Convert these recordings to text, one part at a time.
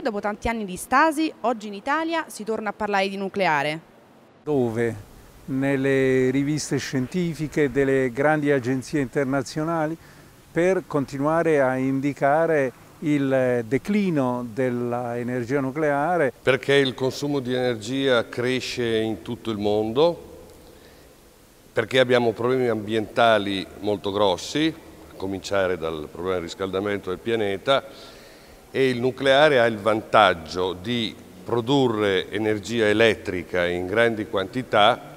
Perché dopo tanti anni di stasi, oggi in Italia si torna a parlare di nucleare? Dove? Nelle riviste scientifiche delle grandi agenzie internazionali per continuare a indicare il declino dell'energia nucleare. Perché il consumo di energia cresce in tutto il mondo, perché abbiamo problemi ambientali molto grossi, a cominciare dal problema del riscaldamento del pianeta, e il nucleare ha il vantaggio di produrre energia elettrica in grandi quantità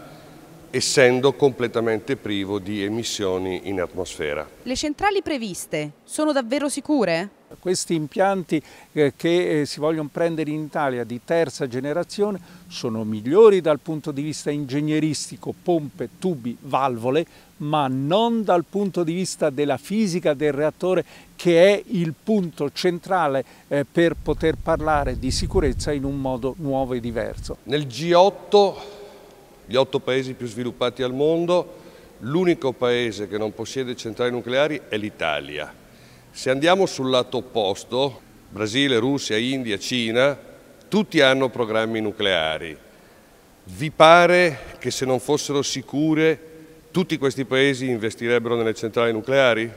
essendo completamente privo di emissioni in atmosfera. Le centrali previste sono davvero sicure? Questi impianti eh, che eh, si vogliono prendere in Italia di terza generazione sono migliori dal punto di vista ingegneristico, pompe, tubi, valvole, ma non dal punto di vista della fisica del reattore che è il punto centrale eh, per poter parlare di sicurezza in un modo nuovo e diverso. Nel G8, gli otto paesi più sviluppati al mondo, l'unico paese che non possiede centrali nucleari è l'Italia. Se andiamo sul lato opposto, Brasile, Russia, India, Cina, tutti hanno programmi nucleari. Vi pare che se non fossero sicure tutti questi paesi investirebbero nelle centrali nucleari?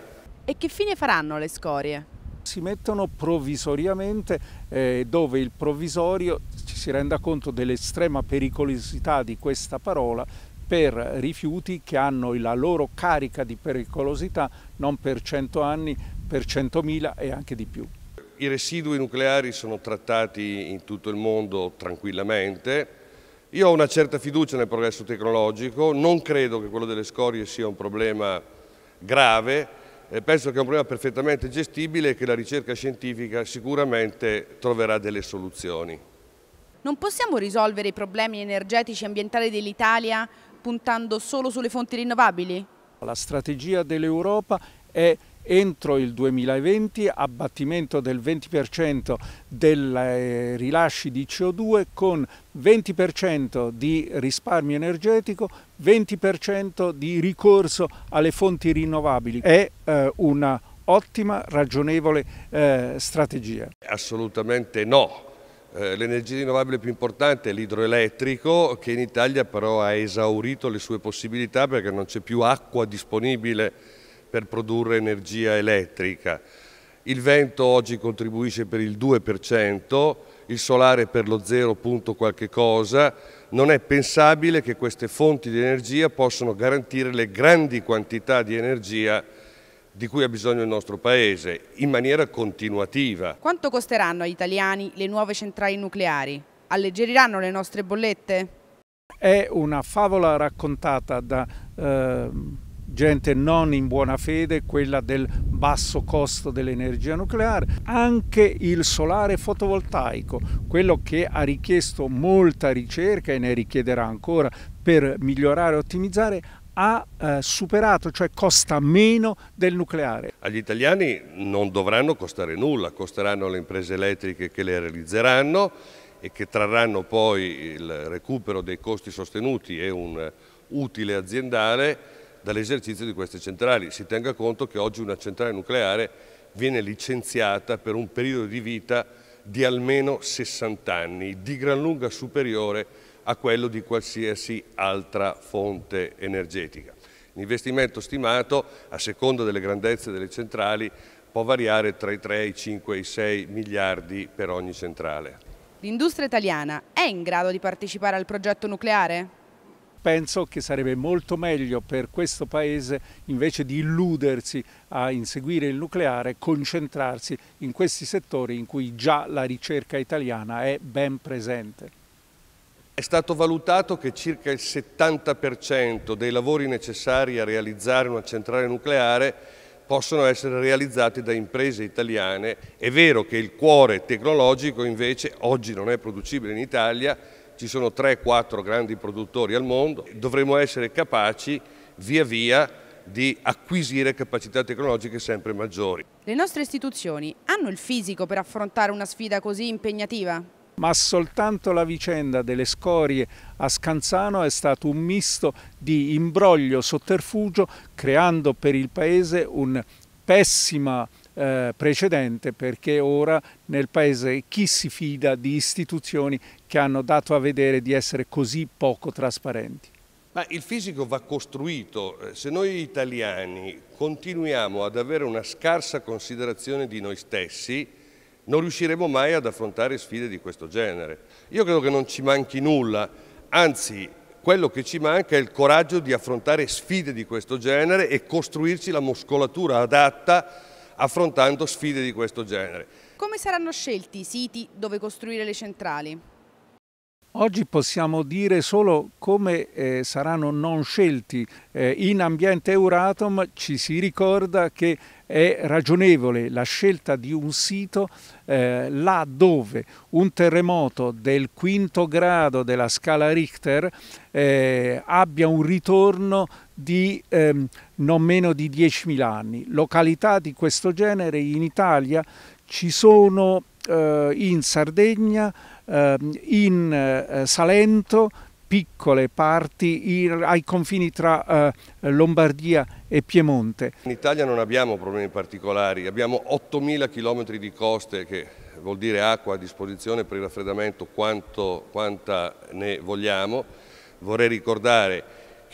E che fine faranno le scorie? Si mettono provvisoriamente eh, dove il provvisorio ci si renda conto dell'estrema pericolosità di questa parola per rifiuti che hanno la loro carica di pericolosità non per cento anni per 100.000 e anche di più. I residui nucleari sono trattati in tutto il mondo tranquillamente. Io ho una certa fiducia nel progresso tecnologico, non credo che quello delle scorie sia un problema grave, eh, penso che è un problema perfettamente gestibile e che la ricerca scientifica sicuramente troverà delle soluzioni. Non possiamo risolvere i problemi energetici e ambientali dell'Italia puntando solo sulle fonti rinnovabili? La strategia dell'Europa è entro il 2020 abbattimento del 20% dei eh, rilasci di CO2 con 20% di risparmio energetico, 20% di ricorso alle fonti rinnovabili. È eh, una ottima, ragionevole eh, strategia. Assolutamente no. Eh, l'energia rinnovabile più importante è l'idroelettrico che in Italia però ha esaurito le sue possibilità perché non c'è più acqua disponibile per produrre energia elettrica. Il vento oggi contribuisce per il 2%, il solare per lo 0, qualche cosa. Non è pensabile che queste fonti di energia possano garantire le grandi quantità di energia di cui ha bisogno il nostro Paese, in maniera continuativa. Quanto costeranno agli italiani le nuove centrali nucleari? Alleggeriranno le nostre bollette? È una favola raccontata da... Eh gente non in buona fede, quella del basso costo dell'energia nucleare, anche il solare fotovoltaico, quello che ha richiesto molta ricerca e ne richiederà ancora per migliorare e ottimizzare, ha eh, superato, cioè costa meno del nucleare. Agli italiani non dovranno costare nulla, costeranno le imprese elettriche che le realizzeranno e che trarranno poi il recupero dei costi sostenuti e un utile aziendale dall'esercizio di queste centrali. Si tenga conto che oggi una centrale nucleare viene licenziata per un periodo di vita di almeno 60 anni, di gran lunga superiore a quello di qualsiasi altra fonte energetica. L'investimento stimato, a seconda delle grandezze delle centrali, può variare tra i 3, i 5 e i 6 miliardi per ogni centrale. L'industria italiana è in grado di partecipare al progetto nucleare? penso che sarebbe molto meglio per questo Paese, invece di illudersi a inseguire il nucleare, concentrarsi in questi settori in cui già la ricerca italiana è ben presente. È stato valutato che circa il 70% dei lavori necessari a realizzare una centrale nucleare possono essere realizzati da imprese italiane. È vero che il cuore tecnologico invece oggi non è producibile in Italia, ci sono 3-4 grandi produttori al mondo, dovremo essere capaci via via di acquisire capacità tecnologiche sempre maggiori. Le nostre istituzioni hanno il fisico per affrontare una sfida così impegnativa? ma soltanto la vicenda delle scorie a Scanzano è stato un misto di imbroglio sotterfugio creando per il Paese un pessima eh, precedente perché ora nel paese chi si fida di istituzioni che hanno dato a vedere di essere così poco trasparenti. Ma il fisico va costruito, eh, se noi italiani continuiamo ad avere una scarsa considerazione di noi stessi, non riusciremo mai ad affrontare sfide di questo genere. Io credo che non ci manchi nulla, anzi quello che ci manca è il coraggio di affrontare sfide di questo genere e costruirci la muscolatura adatta affrontando sfide di questo genere. Come saranno scelti i siti dove costruire le centrali? Oggi possiamo dire solo come eh, saranno non scelti. Eh, in ambiente Euratom ci si ricorda che è ragionevole la scelta di un sito eh, là dove un terremoto del quinto grado della scala Richter eh, abbia un ritorno di ehm, non meno di 10.000 anni. Località di questo genere in Italia ci sono eh, in Sardegna, eh, in eh, Salento, piccole parti in, ai confini tra eh, Lombardia e Piemonte. In Italia non abbiamo problemi particolari, abbiamo 8.000 km di coste che vuol dire acqua a disposizione per il raffreddamento quanto, quanta ne vogliamo. Vorrei ricordare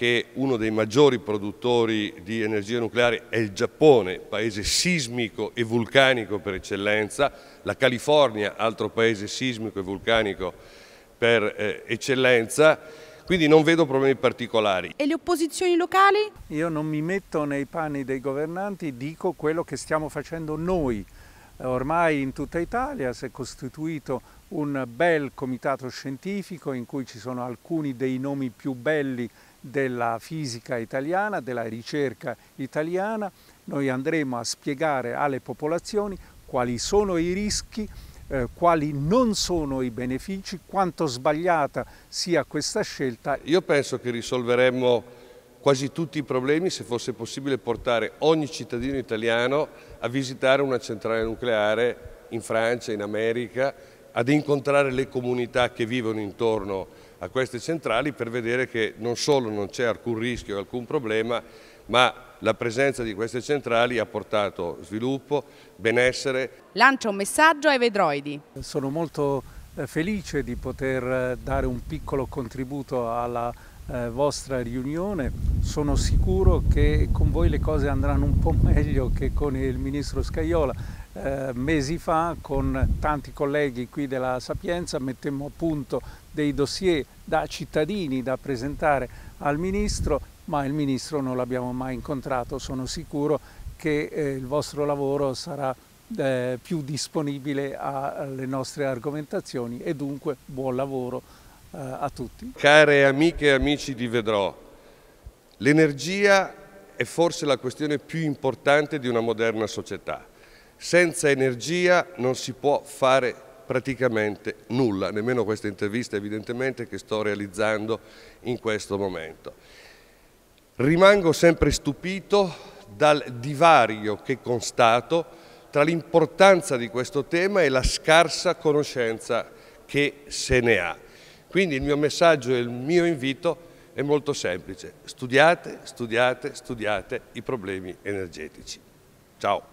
che uno dei maggiori produttori di energia nucleare è il Giappone, paese sismico e vulcanico per eccellenza, la California, altro paese sismico e vulcanico per eh, eccellenza, quindi non vedo problemi particolari. E le opposizioni locali? Io non mi metto nei panni dei governanti, dico quello che stiamo facendo noi. Ormai in tutta Italia si è costituito un bel comitato scientifico in cui ci sono alcuni dei nomi più belli della fisica italiana, della ricerca italiana, noi andremo a spiegare alle popolazioni quali sono i rischi, eh, quali non sono i benefici, quanto sbagliata sia questa scelta. Io penso che risolveremmo quasi tutti i problemi se fosse possibile portare ogni cittadino italiano a visitare una centrale nucleare in Francia, in America, ad incontrare le comunità che vivono intorno a queste centrali per vedere che non solo non c'è alcun rischio, alcun problema, ma la presenza di queste centrali ha portato sviluppo, benessere. Lancia un messaggio ai vedroidi. Sono molto eh, felice di poter eh, dare un piccolo contributo alla eh, vostra riunione. Sono sicuro che con voi le cose andranno un po' meglio che con il ministro Scaiola eh, mesi fa con tanti colleghi qui della Sapienza mettemmo a punto dei dossier da cittadini da presentare al Ministro, ma il Ministro non l'abbiamo mai incontrato. Sono sicuro che eh, il vostro lavoro sarà eh, più disponibile alle nostre argomentazioni e dunque buon lavoro eh, a tutti. Care amiche e amici di Vedrò, l'energia è forse la questione più importante di una moderna società. Senza energia non si può fare praticamente nulla, nemmeno questa intervista evidentemente che sto realizzando in questo momento. Rimango sempre stupito dal divario che constato tra l'importanza di questo tema e la scarsa conoscenza che se ne ha. Quindi il mio messaggio e il mio invito è molto semplice, studiate, studiate, studiate i problemi energetici. Ciao!